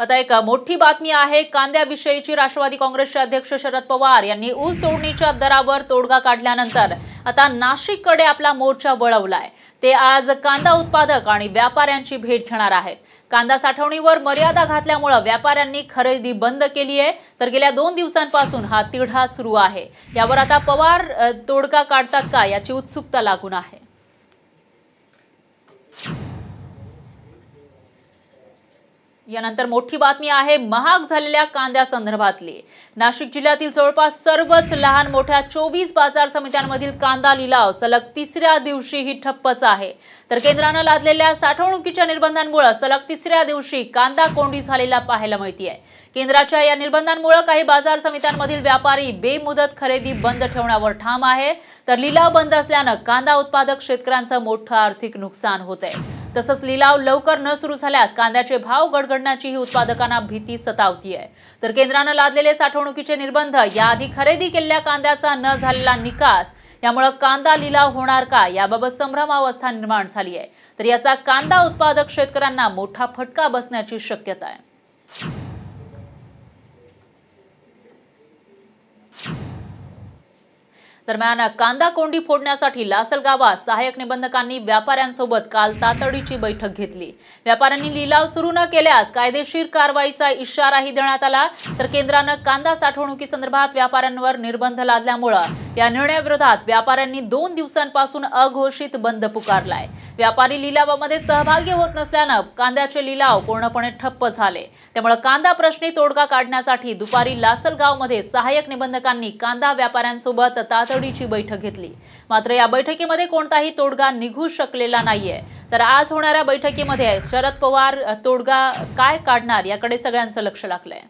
आता एक मोठी बातमी आहे कांद्याविषयीची राष्ट्रवादी काँग्रेसचे अध्यक्ष शरद पवार यांनी ऊस तोडणीच्या दरावर तोडगा काढल्यानंतर आता नाशिककडे आपला मोर्चा वळवलाय ते आज कांदा उत्पादक आणि व्यापाऱ्यांची भेट घेणार आहेत कांदा साठवणीवर मर्यादा घातल्यामुळं व्यापाऱ्यांनी खरेदी बंद केली आहे तर गेल्या दोन दिवसांपासून हा तिढा सुरू आहे यावर आता पवार तोडगा काढतात का याची उत्सुकता लागून आहे यानंतर मोठी बातमी आहे महाग झालेल्या कांद्या संदर्भातली नाशिक जिल्ह्यातील जवळपास सर्वच लहान मोठ्या चोवीस बाजार समित्यांमधील कांदा लिलाव सलग तिसऱ्या ही ठप्पच आहे तर केंद्रानं लादलेल्या साठवणुकीच्या निर्बंधांमुळे सलग तिसऱ्या दिवशी कांदा कोंडी झालेला पाहायला मिळतीये केंद्राच्या या निर्बंधांमुळे काही बाजार समित्यांमधील व्यापारी बेमुदत खरेदी बंद ठेवण्यावर ठाम आहे तर लिलाव बंद असल्यानं कांदा उत्पादक शेतकऱ्यांचं मोठं आर्थिक नुकसान होत आहे तसंच लिलाव लवकर न सुरू झाल्यास कांद्याचे भाव ही उत्पादकांना भीती आहे तर केंद्रानं लादलेले साठवणुकीचे निर्बंध याआधी खरेदी केलेल्या कांद्याचा न झालेला निकास यामुळे कांदा लिलाव होणार का याबाबत संभ्रमावस्था निर्माण झाली आहे तर याचा कांदा उत्पादक शेतकऱ्यांना मोठा फटका बसण्याची शक्यता आहे दरम्यान कांदा कोंडी फोडण्यासाठी लासल गावात सहाय्यक निबंधकांनी व्यापाऱ्यांसोबत काल तातडीची बैठक घेतली व्यापाऱ्यांनी लिलाव सुरू न केल्यास कायदेशीर कारवाईचा इशाराही देण्यात आला तर केंद्रानं कांदा साठवणुकीसंदर्भात व्यापाऱ्यांवर निर्बंध लादल्यामुळं या निर्णयाविरोधात व्यापाऱ्यांनी दोन दिवसांपासून अघोषित बंद पुकारलाय व्यापारी लिलावामध्ये सहभागी होत नसल्यानं कांद्याचे लिलाव पूर्णपणे ठप्प झाले त्यामुळे कांदा प्रश्नी तोडगा काढण्यासाठी दुपारी लासलगावमध्ये सहाय्यक निबंधकांनी कांदा व्यापाऱ्यांसोबत तातडीची बैठक घेतली मात्र या बैठकीमध्ये कोणताही तोडगा निघू शकलेला नाहीये तर आज होणाऱ्या बैठकीमध्ये शरद पवार तोडगा काय काढणार याकडे सगळ्यांचं लक्ष लागलंय